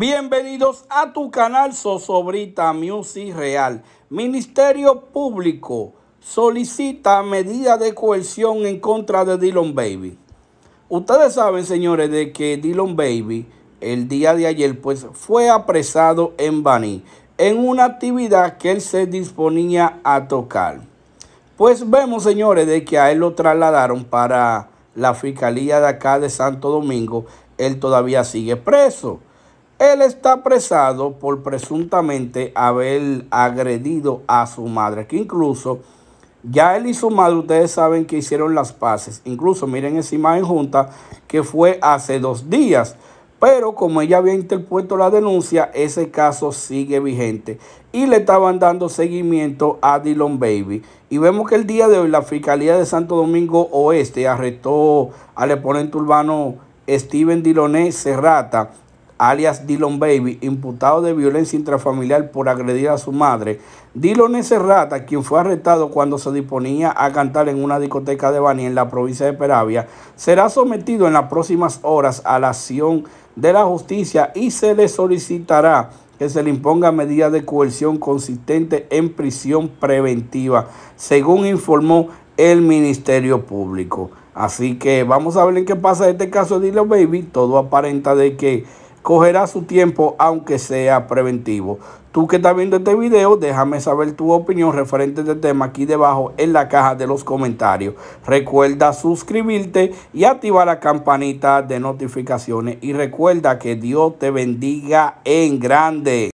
Bienvenidos a tu canal Sosobrita Music Real. Ministerio Público solicita medida de coerción en contra de Dylan Baby. Ustedes saben, señores, de que Dylan Baby el día de ayer pues fue apresado en bani en una actividad que él se disponía a tocar. Pues vemos, señores, de que a él lo trasladaron para la Fiscalía de acá de Santo Domingo. Él todavía sigue preso. Él está apresado por presuntamente haber agredido a su madre, que incluso ya él y su madre, ustedes saben que hicieron las paces. Incluso miren esa imagen junta que fue hace dos días. Pero como ella había interpuesto la denuncia, ese caso sigue vigente. Y le estaban dando seguimiento a Dylan Baby. Y vemos que el día de hoy la Fiscalía de Santo Domingo Oeste arrestó al exponente urbano Steven Diloné Serrata alias Dillon Baby, imputado de violencia intrafamiliar por agredir a su madre. Dillon ese quien fue arrestado cuando se disponía a cantar en una discoteca de Bani en la provincia de Peravia, será sometido en las próximas horas a la acción de la justicia y se le solicitará que se le imponga medidas de coerción consistente en prisión preventiva, según informó el Ministerio Público. Así que vamos a ver en qué pasa este caso de Dillon Baby. Todo aparenta de que cogerá su tiempo aunque sea preventivo. Tú que estás viendo este video, déjame saber tu opinión referente a este tema aquí debajo en la caja de los comentarios. Recuerda suscribirte y activar la campanita de notificaciones. Y recuerda que Dios te bendiga en grande.